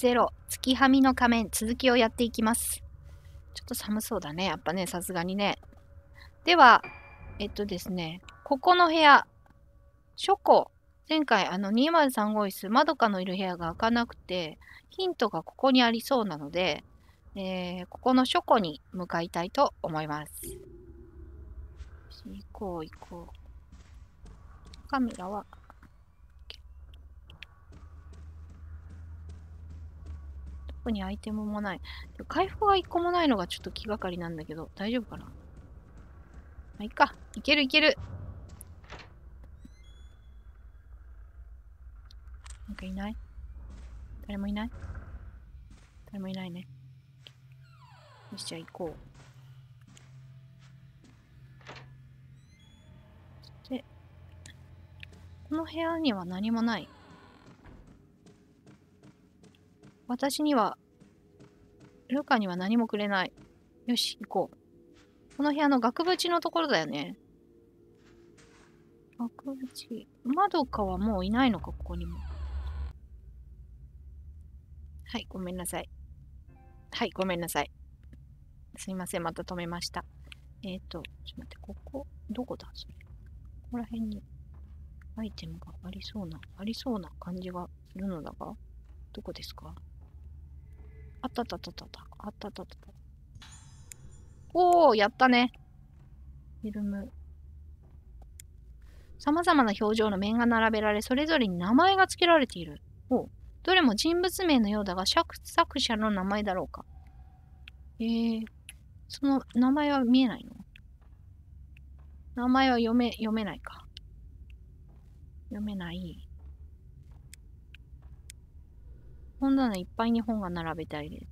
ゼロ、月はみの仮面、続きをやっていきます。ちょっと寒そうだね、やっぱね、さすがにね。では、えっとですね、ここの部屋、書庫、前回あの203号室、まどかのいる部屋が開かなくて、ヒントがここにありそうなので、えー、ここの書庫に向かいたいと思います。行こう行こう。カメラはにアイテムもない。回復が1個もないのがちょっと気がかりなんだけど、大丈夫かなまあ、いっか。いけるいける。なんかいない誰もいない誰もいないね。よし、じゃあ行こう。この部屋には何もない。私には、ルカには何もくれない。よし、行こう。この部屋の額縁のところだよね。額縁。まどかはもういないのか、ここにも。はい、ごめんなさい。はい、ごめんなさい。すいません、また止めました。えっ、ー、と、ちょっと待って、ここ、どこだそれ。ここら辺にアイテムがありそうな、ありそうな感じがするのだが、どこですかあったあったあったあったあったあったあったおーやったねフィルムさまざまな表情の面が並べられそれぞれに名前が付けられているおどれも人物名のようだが作者の名前だろうかえー、その名前は見えないの名前は読め、読めないか。読めない。こんなのいっぱいに本が並べてあげる。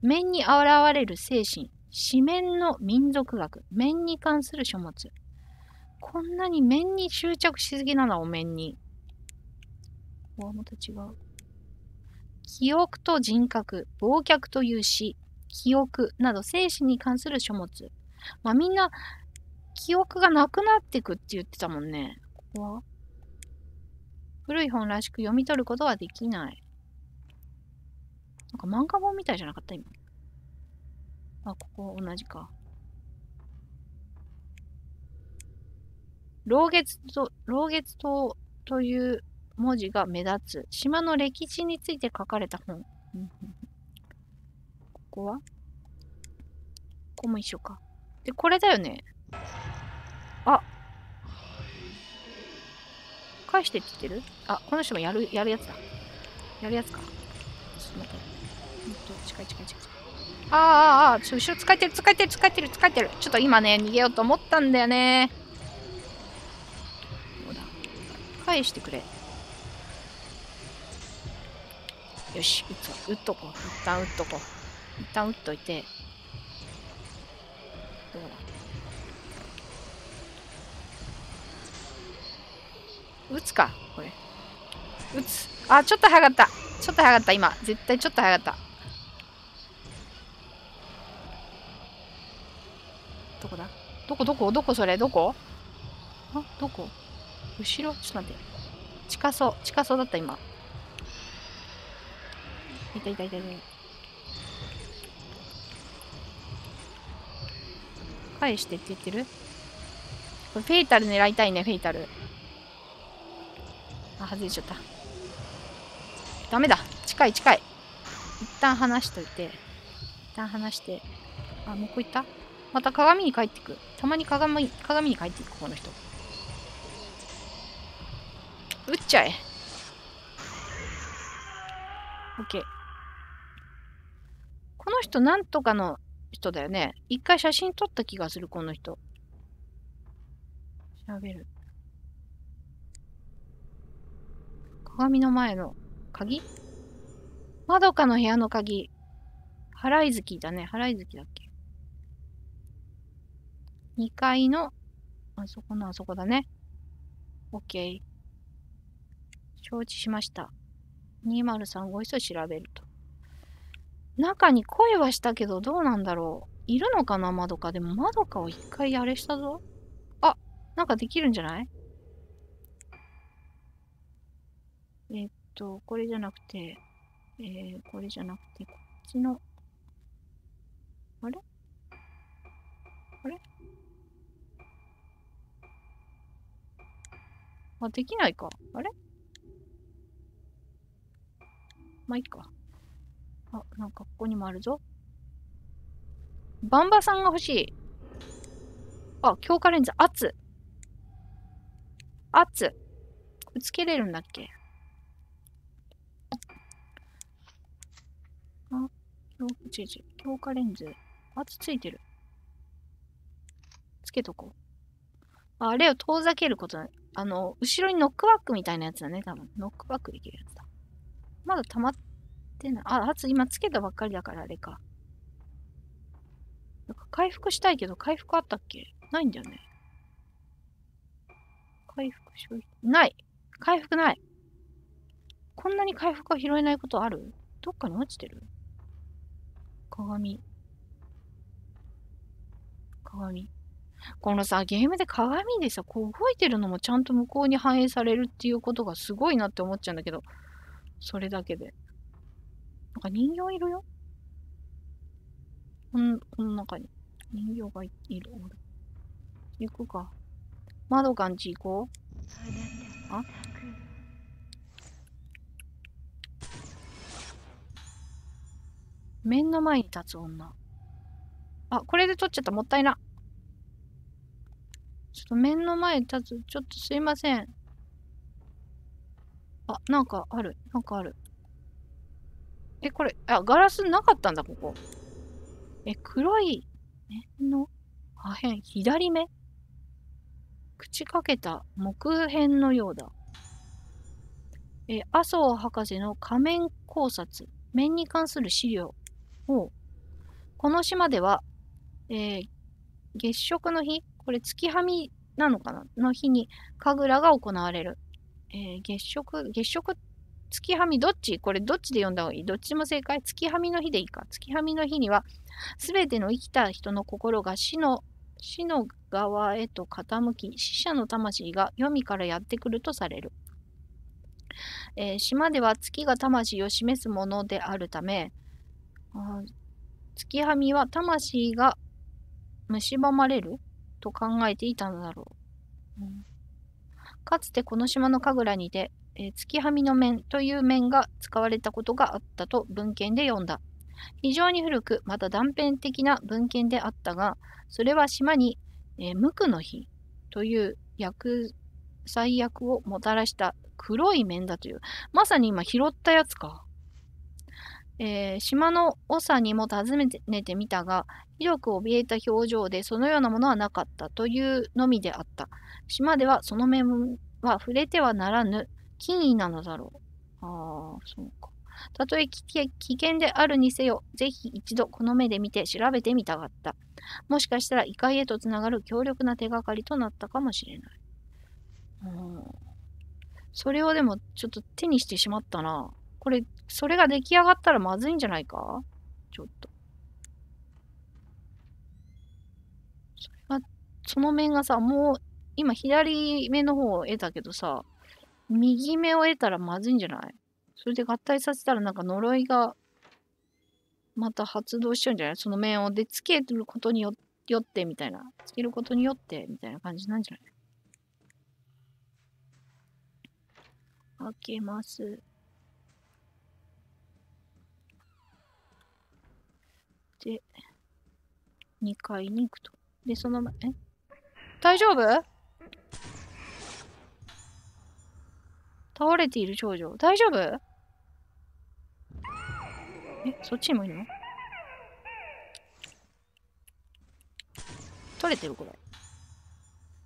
面に現れる精神。紙面の民族学。面に関する書物。こんなに面に執着しすぎなの、お面に。こわもと違う。記憶と人格、忘却という詩、記憶など精神に関する書物。まあみんな、記憶がなくなってくって言ってたもんね。ここは古い本らしく読み取ることはできない。なんか漫画本みたいじゃなかった今。あ、ここ同じか。老月と、老月島という文字が目立つ。島の歴史について書かれた本。ここはここも一緒か。で、これだよね。あ返してって言ってるあ、この人もやる、やるやつだ。やるやつか。と近い近い近いああああちょ後ろ使えてる使えてる使えてる使えてるちょっと今ね逃げようと思ったんだよね返してくれよし撃つ撃っとこう一旦撃っとこう一旦撃っといてどうだ撃つかこれ撃つあちょっと早かったちょっと早かった今絶対ちょっと早かったこどこどこそれどこあ、どこ後ろちょっと待って。近そう。近そうだった、今。いたいたいたいた。返してって言ってるこれフェイタル狙いたいね、フェイタル。あ、外れちゃった。ダメだ。近い近い。一旦離しといて。一旦離して。あ、向こう行ったまた鏡に帰ってく。たまに鏡鏡に帰っていく、この人。撃っちゃえ。OK。この人、なんとかの人だよね。一回写真撮った気がする、この人。調べる。鏡の前の鍵まどかの部屋の鍵。払い月だね。払い月だっけ2階の、あそこのあそこだね。OK。承知しました。203ご一を調べると。中に声はしたけど、どうなんだろう。いるのかな、まどか。でも、まどかを一回やれしたぞ。あ、なんかできるんじゃないえっと、これじゃなくて、えー、これじゃなくて、こっちの、あれあれあ、できないか。あれまあ、いいか。あ、なんかここにもあるぞ。バンバさんが欲しい。あ、強化レンズ、圧。圧。つけれるんだっけあ、違う違う。強化レンズ。圧ついてる。つけとこう。あれを遠ざけることあの、後ろにノックバックみたいなやつだね、多分。ノックバックできるやつだ。まだ溜まってない。あ、あと今つけたばっかりだからあれか。なんか回復したいけど、回復あったっけないんだよね。回復し費。ない回復ないこんなに回復が拾えないことあるどっかに落ちてる鏡。鏡。このさ、ゲームで鏡でさ、こう動いてるのもちゃんと向こうに反映されるっていうことがすごいなって思っちゃうんだけど、それだけで。なんか人形いるよこの、この中に。人形がいいる。行くか。窓がんち行こう。あ面の前に立つ女。あ、これで取っちゃった。もったいな。ちょっと面の前に立つ。ちょっとすいません。あ、なんかある。なんかある。え、これ、あ、ガラスなかったんだ、ここ。え、黒い面の破片、左目口かけた木片のようだ。え、麻生博士の仮面考察、面に関する資料を、この島では、えー、月食の日、これ月はみなのかなの日に神楽が行われる。えー、月食、月食、月はみどっちこれどっちで読んだ方がいいどっちも正解月はみの日でいいか。月はみの日には、すべての生きた人の心が死の、死の側へと傾き、死者の魂が黄泉からやってくるとされる。えー、島では月が魂を示すものであるため、あ月はみは魂が蝕まれると考えていたのだろう。かつてこの島の神楽にて、えー、月はみの面という面が使われたことがあったと文献で読んだ。非常に古く、また断片的な文献であったが、それは島に、えー、無垢の日という薬最悪をもたらした黒い面だという。まさに今拾ったやつか。えー、島の長にも尋ねてみたが、広く怯えた表情でそのようなものはなかったというのみであった。島ではその面は触れてはならぬ禁意なのだろう。ああ、そうか。たとえ危険であるにせよ、ぜひ一度この目で見て調べてみたかった。もしかしたら異界へとつながる強力な手がかりとなったかもしれない。うん、それをでもちょっと手にしてしまったな。これ、それが出来上がったらまずいんじゃないかちょっと。それが、その面がさ、もう、今左目の方を得たけどさ、右目を得たらまずいんじゃないそれで合体させたらなんか呪いが、また発動しちゃうんじゃないその面を。で、つけることによって、みたいな。つけることによって、みたいな感じなんじゃない開けます。で、2階に行くと。で、その前、え大丈夫倒れている少女。大丈夫え、そっちにもいるの取れてるこれ。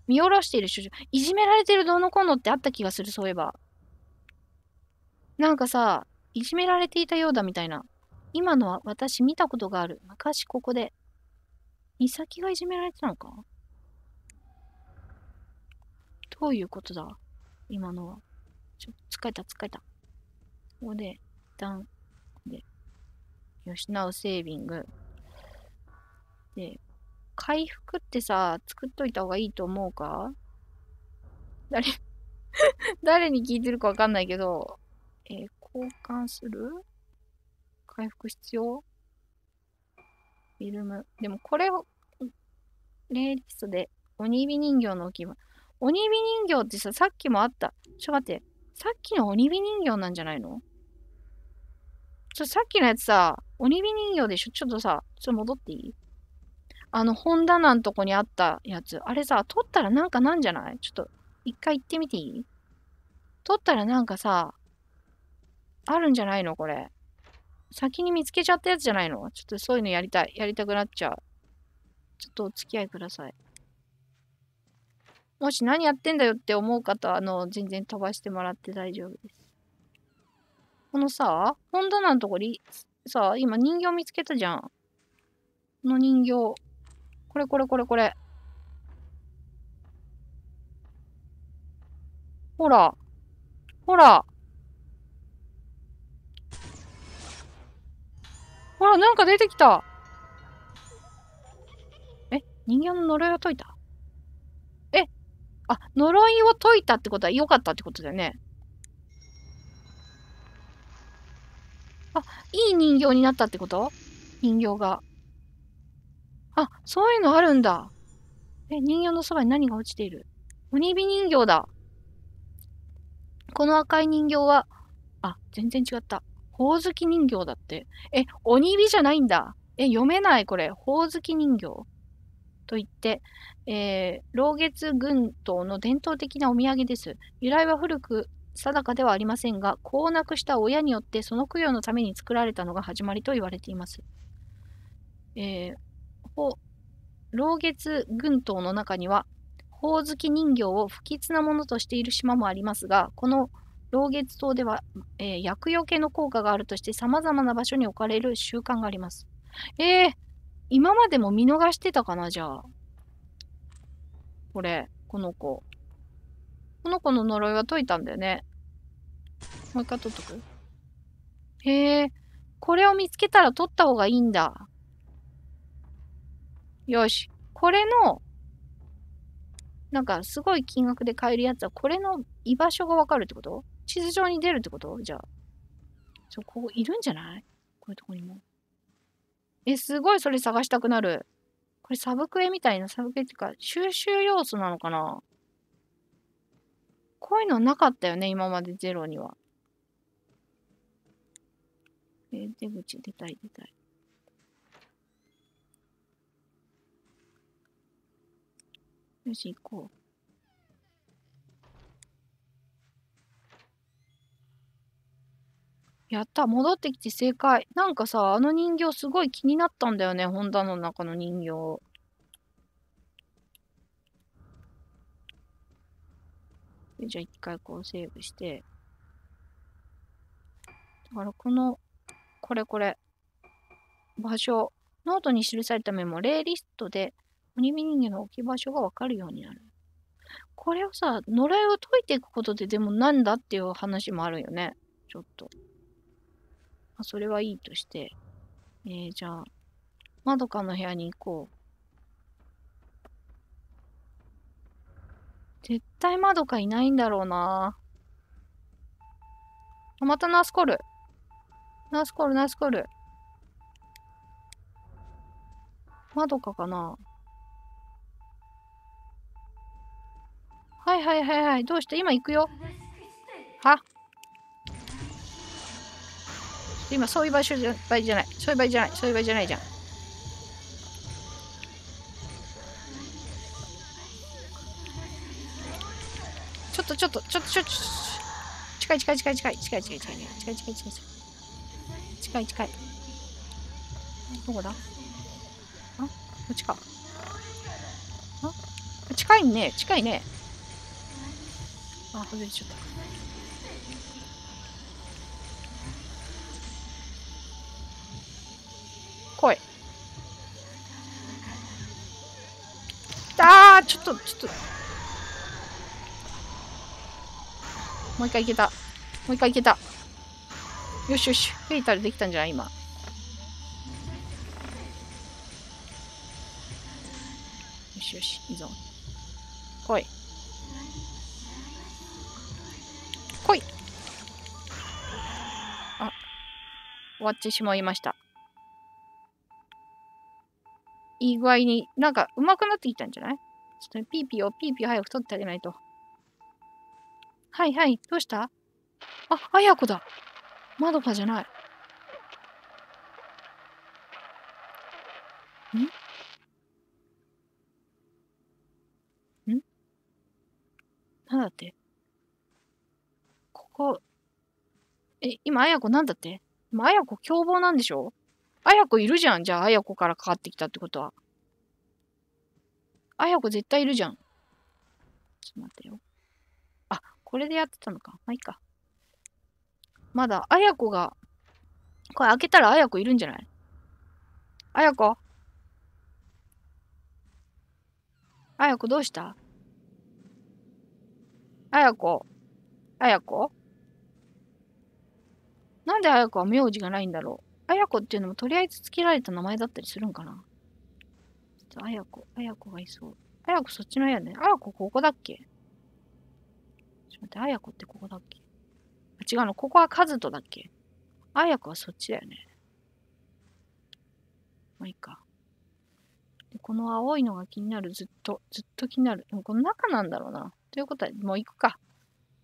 見下ろしている少女。いじめられてるどのこのってあった気がする、そういえば。なんかさ、いじめられていたようだみたいな。今のは私見たことがある。昔ここで。美咲がいじめられてたのかどういうことだ今のは。ちょ、疲れた疲れた。ここで、一旦、で、吉直セービング。で、回復ってさ、作っといた方がいいと思うか誰 誰に聞いてるかわかんないけど、えー、交換する回復必要フィルム。でもこれを、レイリストで、鬼火人形の置き場。鬼火人形ってさ、さっきもあった。ちょ、待って。さっきの鬼火人形なんじゃないのちょ、さっきのやつさ、鬼火人形でしょちょっとさ、ちょっと戻っていいあの、本棚のとこにあったやつ。あれさ、取ったらなんかなんじゃないちょっと、一回行ってみていい取ったらなんかさ、あるんじゃないのこれ。先に見つけちゃったやつじゃないのちょっとそういうのやりたい。やりたくなっちゃう。ちょっとお付き合いください。もし何やってんだよって思う方は、あの、全然飛ばしてもらって大丈夫です。このさ、本棚のとこに、さ、今人形見つけたじゃん。この人形。これこれこれこれ。ほら。ほら。ほら、なんか出てきた。え、人形の呪いを解いたえ、あ、呪いを解いたってことは良かったってことだよね。あ、いい人形になったってこと人形が。あ、そういうのあるんだ。え、人形のそばに何が落ちている鬼火人形だ。この赤い人形は、あ、全然違った。ほおずき人形だって。え、鬼火じゃないんだ。え、読めない、これ。ほおずき人形。と言って、えー、老月群島の伝統的なお土産です。由来は古く定かではありませんが、子を亡くした親によってその供養のために作られたのが始まりと言われています。えー、ほ老月群島の中には、ほおずき人形を不吉なものとしている島もありますが、この老月刀では、えー、薬用の効果があるとして、様々な場所に置かれる習慣があります。えー、今までも見逃してたかな、じゃあ。これ、この子。この子の呪いは解いたんだよね。もう一回取っとく。へえ、これを見つけたら取った方がいいんだ。よし。これの、なんかすごい金額で買えるやつは、これの居場所がわかるってこと地図上に出るってことじゃあ。そう、ここいるんじゃないこういうとこにも。え、すごいそれ探したくなる。これサブクエみたいな、サブクエっていうか、収集要素なのかなこういうのなかったよね、今までゼロには。え出口出たい出たい。よし、行こう。やった、戻ってきて正解。なんかさ、あの人形すごい気になったんだよね、ホンダの中の人形。じゃあ一回こうセーブして。だからこの、これこれ。場所。ノートに記されたメモ、例リストで鬼見人形の置き場所がわかるようになる。これをさ、呪いを解いていくことででもなんだっていう話もあるよね。ちょっと。まあ、それはいいとして、えー、じゃあ、まどかの部屋に行こう。絶対まどかいないんだろうなあ、またナースコール。ナースコール、ナースコール。まどかかなはいはいはいはい。どうして今行くよ。は今そういう場所じゃ場合じゃないそういう場合じゃないそういう場合じゃないじゃんちょっとちょっとちょっとちょっと近い近い近い近い近い近い近い近い近い近い近い近いどこだあこっちかあ近いね近いねあ外れちゃったあちょっと、ちょっと。もう一回いけた。もう一回いけた。よしよし。フェイタルできたんじゃない今。よしよし。いいぞ。来い。来い。あ、終わってしまいました。いい具合になんか上手くなってきたんじゃないちょっとピーピーをピーピー早く取ってあげないと。はいはい、どうしたあ、あやこだ。まどかじゃない。んんなんだってここ、え、今、あやこなんだって今、あやこ凶暴なんでしょあやこいるじゃん。じゃあ、あやこからかかってきたってことは。あやこ絶対いるじゃん。ちょっと待ってよ。あ、これでやってたのか。まあいいか。まだ、あやこが、これ開けたらあやこいるんじゃないあやこあやこどうしたあやこあやこなんであやこは名字がないんだろうあやこっていうのもとりあえず付けられた名前だったりするんかなと、あやこ、あやこがいそう。あやこそっちの部屋ね。あやこここだっけちょっと待って、あやこってここだっけあ、違うの、ここはカズトだっけあやこはそっちだよね。まあいいか。で、この青いのが気になる。ずっと、ずっと気になる。でもこの中なんだろうな。ということは、もう行くか。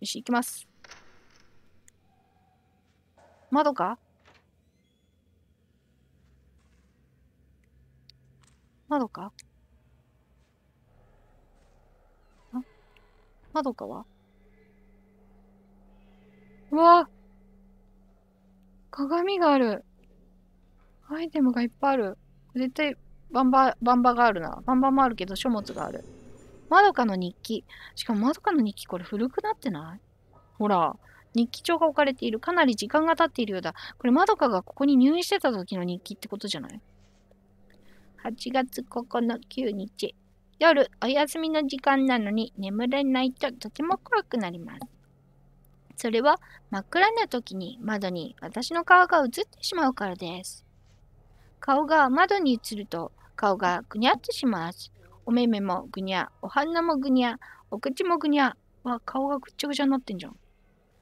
よし、行きます。窓か窓かあ窓かはうわ鏡があるアイテムがいっぱいある。絶対、バンバ、バンバがあるな。バンバもあるけど、書物がある。まどかの日記。しかもまどかの日記、これ古くなってないほら、日記帳が置かれている。かなり時間が経っているようだ。これまどかがここに入院してた時の日記ってことじゃない8月9日、夜お休みの時間なのに眠れないととても怖くなります。それは真っ暗な時に窓に私の顔が映ってしまうからです。顔が窓に映ると顔がぐにゃっとします。お目目もぐにゃ、お鼻もぐにゃ、お口もぐにゃ。わ、顔がぐっちゃぐちゃになってんじゃん。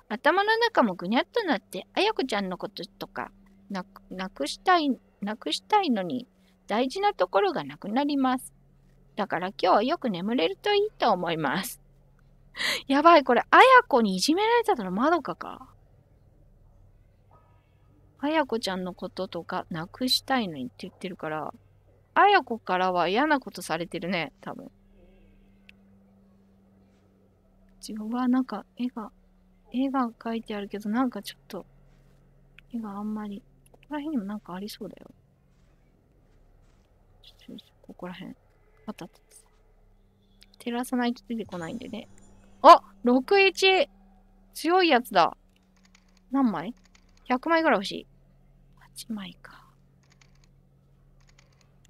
頭の中もぐにゃっとなって、あやこちゃんのこととかなく、なくしたい、なくしたいのに大事なところがなくなります。だから今日よく眠れるといいと思います。やばい、これ、あやこにいじめられたのまどかか。あやこちゃんのこととかなくしたいのにって言ってるから、あやこからは嫌なことされてるね、多分。自分はなんか絵が、絵が描いてあるけど、なんかちょっと、絵があんまり、ここら辺にもなんかありそうだよ。ここら辺。あったあった。照らさないと出てこないんでね。あ !61! 強いやつだ。何枚 ?100 枚ぐらい欲しい。8枚か。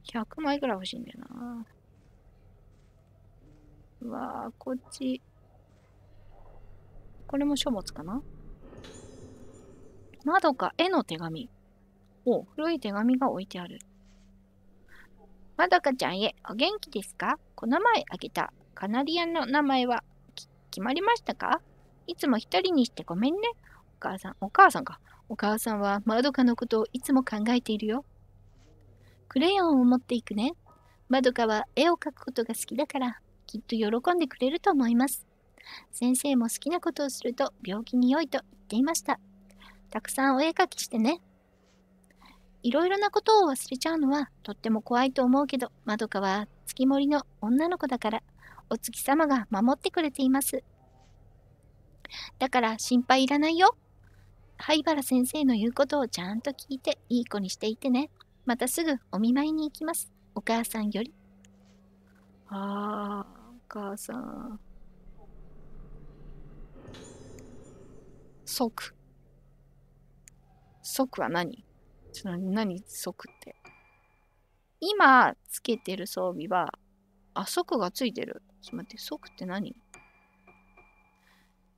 100枚ぐらい欲しいんだよな。うわぁ、こっち。これも書物かな窓か絵の手紙。お古い手紙が置いてある。まどかちゃんへお元気ですかこの前あげたカナリアの名前は決まりましたかいつも一人にしてごめんね。お母さん、お母さんか。お母さんはまどかのことをいつも考えているよ。クレヨンを持っていくね。まどかは絵を描くことが好きだから、きっと喜んでくれると思います。先生も好きなことをすると病気に良いと言っていました。たくさんお絵描きしてね。いろいろなことを忘れちゃうのはとっても怖いと思うけど、まどかは月森の女の子だから、お月様が守ってくれています。だから心配いらないよ。灰原先生の言うことをちゃんと聞いていい子にしていてね。またすぐお見舞いに行きます。お母さんより。ああ、お母さん。即。即は何ちょっと何足って。今つけてる装備は、あ、即がついてる。ちょっと待って、即って何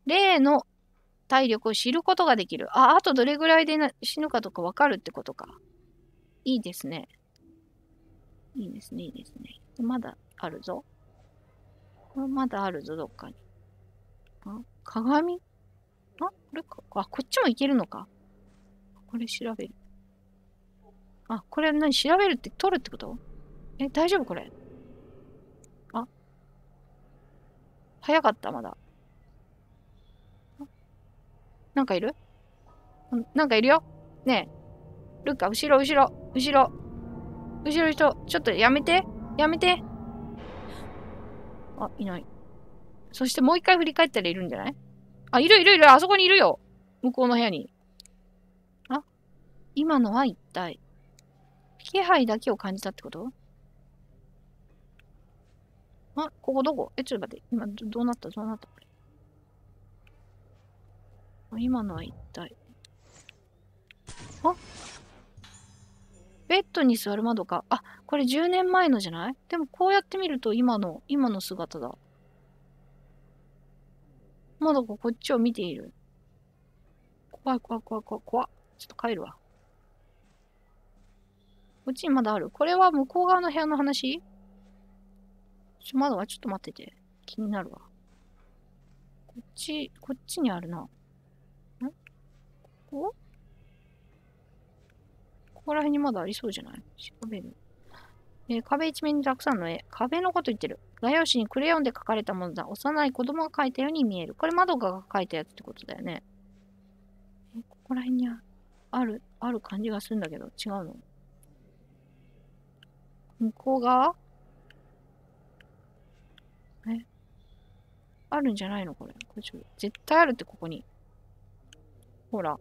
例の体力を知ることができる。あ、あとどれぐらいで死ぬかとかわかるってことか。いいですね。いいですね、いいですね。まだあるぞ。これまだあるぞ、どっかに。あ、鏡あ、これか。あ、こっちもいけるのか。これ調べる。あ、これ何調べるって、取るってことえ、大丈夫これ。あ。早かった、まだ。なんかいるなんかいるよねえ。ルカ、後ろ、後ろ、後ろ。後ろ人、ちょっとやめて。やめて。あ、いない。そしてもう一回振り返ったらいるんじゃないあ、いるいるいる。あそこにいるよ。向こうの部屋に。あ、今のは一体。気配だけを感じたってことあ、ここどこえ、ちょっと待って。今、どうなったどうなった今のは一体。あベッドに座る窓か。あ、これ10年前のじゃないでもこうやって見ると今の、今の姿だ。窓がこっちを見ている。怖い怖い怖い怖い怖い。ちょっと帰るわ。こっちにまだある。これは向こう側の部屋の話ちょ、窓はちょっと待ってて。気になるわ。こっち、こっちにあるな。んここここら辺にまだありそうじゃない調べる。えー、壁一面にたくさんの絵。壁のこと言ってる。画用紙にクレヨンで描かれたものだ。幼い子供が描いたように見える。これ、窓が描いたやつってことだよね。えー、ここら辺にある、ある感じがするんだけど、違うの向こう側えあるんじゃないのこれ。こ絶対あるって、ここに。ほら。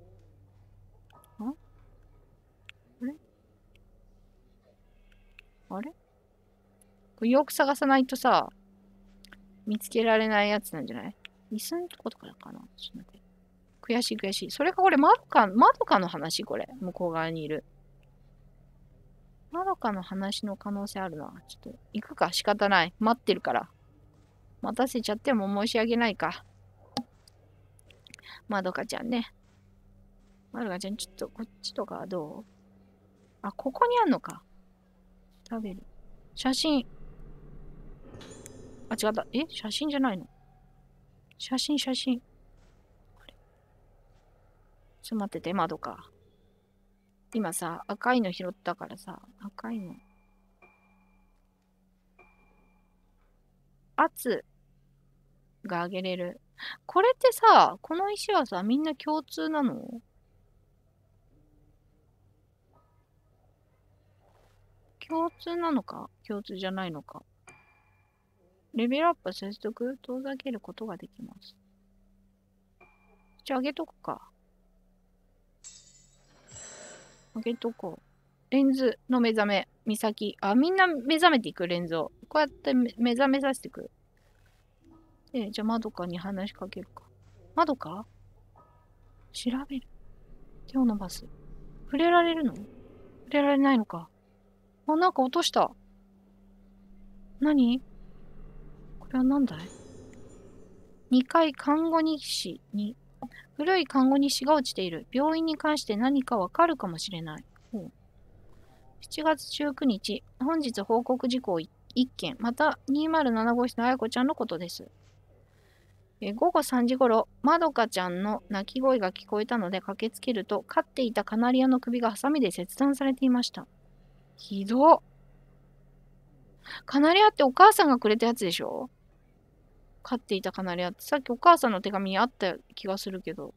あれあれこれよく探さないとさ、見つけられないやつなんじゃない椅子のとことかだかなちょっと待って。悔しい悔しい。それかこれ、まどか、まどかの話これ。向こう側にいる。まどかの話の可能性あるな。ちょっと、行くか仕方ない。待ってるから。待たせちゃっても申し訳ないか。まどかちゃんね。まどかちゃん、ちょっと、こっちとかどうあ、ここにあんのか。食べる。写真。あ、違った。え写真じゃないの写真、写真。ちょっと待ってて、窓か。今さ、赤いの拾ったからさ、赤いの。圧が上げれる。これってさ、この石はさ、みんな共通なの共通なのか共通じゃないのかレベルアップ接続遠ざけることができます。じゃあ、上げとくか。あげとこう。レンズの目覚め、美咲。あ、みんな目覚めていく、レンズを。こうやって目覚めさせていくえ、じゃあ、まどかに話しかけるか。まどか調べる。手を伸ばす。触れられるの触れられないのか。あ、なんか落とした。何これは何だい ?2 回看護日誌に古い看護に死が落ちている。病院に関して何かわかるかもしれない。7月19日、本日報告事項1件、また207号室のあやこちゃんのことです。え午後3時ごろ、まどかちゃんの泣き声が聞こえたので駆けつけると、飼っていたカナリアの首がハサミで切断されていました。ひどカナリアってお母さんがくれたやつでしょ飼っていたカナリアって、さっきお母さんの手紙にあった気がするけど。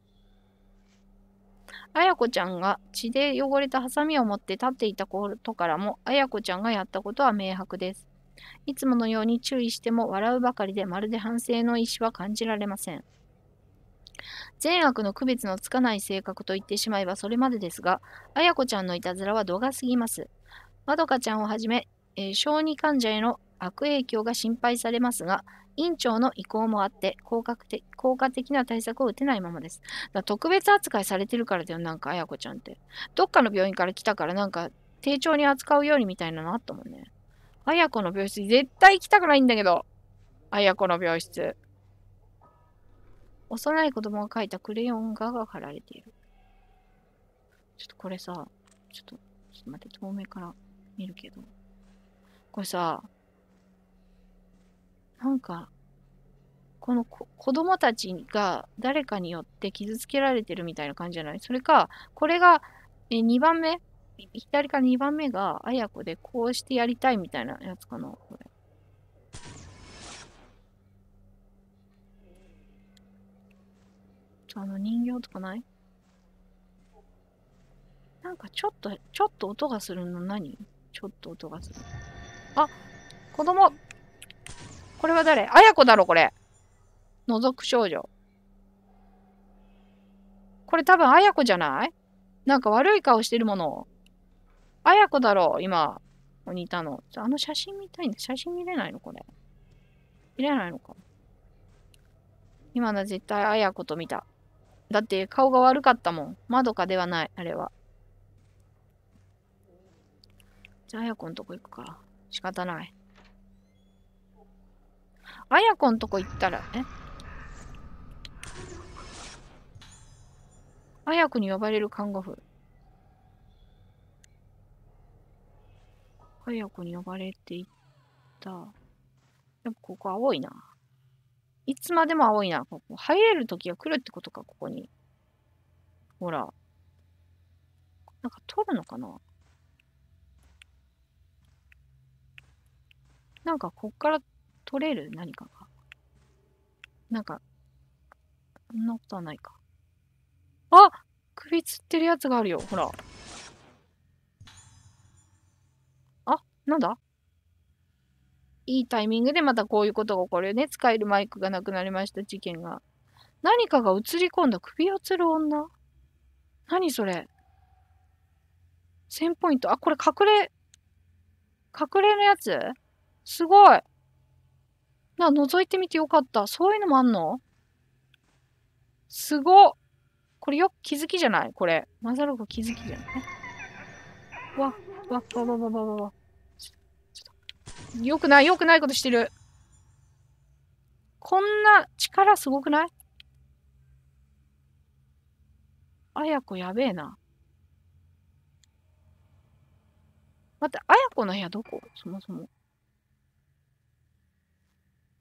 あやこちゃんが血で汚れたハサミを持って立っていたことからも、あやこちゃんがやったことは明白です。いつものように注意しても笑うばかりで、まるで反省の意思は感じられません。善悪の区別のつかない性格と言ってしまえばそれまでですが、あやこちゃんのいたずらは度が過ぎます。まどかちゃんをはじめ、えー、小児患者への悪影響が心配されますが、院長の意向もあって効果的、効果的な対策を打てないままです。だ特別扱いされてるからだよ、なんか、あやこちゃんって。どっかの病院から来たから、なんか、丁重に扱うようにみたいなのあったもんね。あやこの病室、絶対行きたくないんだけど。あやこの病室。幼い子供が描いたクレヨン画が貼られている。ちょっとこれさ、ちょっと、ちょっと待って、遠目から見るけど。これさ、なんか、この子供たちが誰かによって傷つけられてるみたいな感じじゃないそれか、これが、え2番目左から2番目が、綾子でこうしてやりたいみたいなやつかな、これ。あの人形とかないなんかちょっと、ちょっと音がするの何ちょっと音がする。あ、子供これは誰あやこだろ、これ。覗く少女。これ多分あやこじゃないなんか悪い顔してるもの。あやこだろ、今。ここにいたの。あの写真見たいんだ。写真見れないのこれ。見れないのか。今の絶対あやこと見た。だって顔が悪かったもん。まどかではない、あれは。じゃあ、あやこのとこ行くか。仕方ない。あやこんとこ行ったらね。あやこに呼ばれる看護婦。あやこに呼ばれていった。やっぱここ青いな。いつまでも青いな。ここ入れる時が来るってことか、ここに。ほら。なんか取るのかななんかこっから取れる何かが。なんか、そんなことはないか。あ首つってるやつがあるよ。ほら。あ、なんだいいタイミングでまたこういうことが起こるよね。使えるマイクがなくなりました、事件が。何かが映り込んだ首を吊る女何それ ?1000 ポイント。あ、これ隠れ、隠れのやつすごい。な、覗いてみてよかった。そういうのもあんのすごこれよく気づきじゃないこれ。マザログ気づきじゃないわ、わ、わ、わ、わ、わ、わ、わ。よくない、よくないことしてる。こんな力すごくないあやこやべえな。待って、あやこの部屋どこそもそも。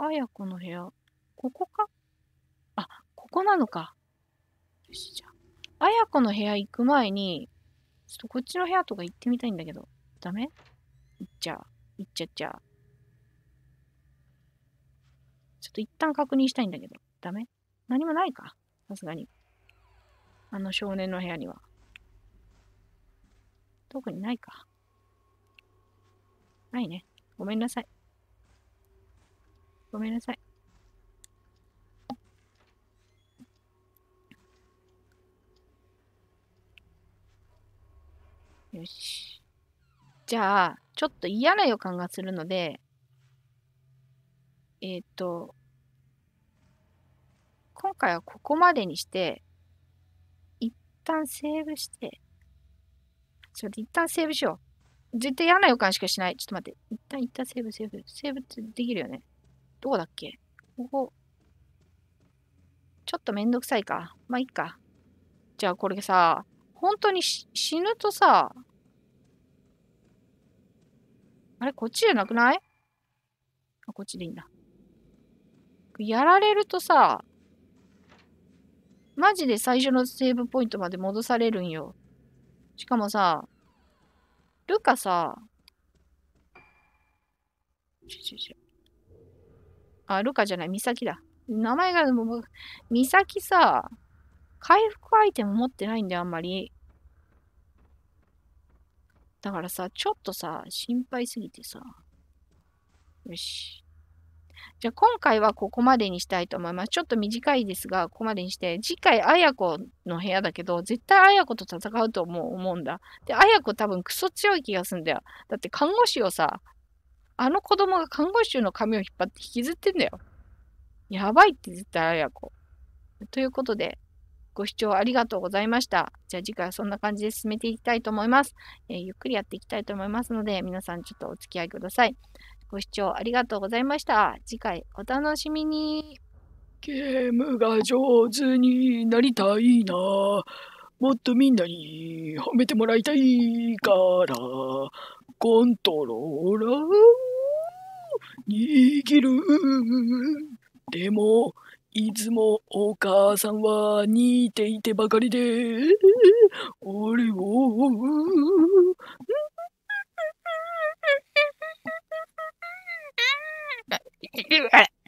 あやこの部屋、ここかあ、ここなのか。よし、じゃあ。あやこの部屋行く前に、ちょっとこっちの部屋とか行ってみたいんだけど、ダメ行っちゃう。行っちゃっちゃう。ちょっと一旦確認したいんだけど、ダメ何もないか。さすがに。あの少年の部屋には。特にないか。ないね。ごめんなさい。ごめんなさい。よし。じゃあ、ちょっと嫌な予感がするので、えっ、ー、と、今回はここまでにして、一旦セーブして、ちょっと一旦セーブしよう。絶対嫌な予感しかしない。ちょっと待って。一旦、一旦セーブ、セーブ。セーブってできるよね。どこだっけここ。ちょっとめんどくさいか。まあいいか。じゃあこれさ、本当に死ぬとさ、あれこっちじゃなくないあ、こっちでいいんだ。やられるとさ、マジで最初のセーブポイントまで戻されるんよ。しかもさ、ルカさ、ちょちょちょ。あ、ルカじゃない、ミサキだ。名前が、もう、ミサキさ、回復アイテム持ってないんだよ、あんまり。だからさ、ちょっとさ、心配すぎてさ。よし。じゃあ今回はここまでにしたいと思います。ちょっと短いですが、ここまでにして、次回、あや子の部屋だけど、絶対あや子と戦うと思う思うんだ。で、あや子多分クソ強い気がするんだよ。だって看護師をさ、あの子供が看護師の髪を引っ張って引きずってんだよ。やばいって絶対や子。ということで、ご視聴ありがとうございました。じゃあ次回はそんな感じで進めていきたいと思います。えー、ゆっくりやっていきたいと思いますので、皆さんちょっとお付き合いください。ご視聴ありがとうございました。次回お楽しみに。ゲームが上手になりたいな。もっとみんなに褒めてもらいたいから。コントローラーを握る。でも、いつもお母さんは似ていてばかりで、俺を、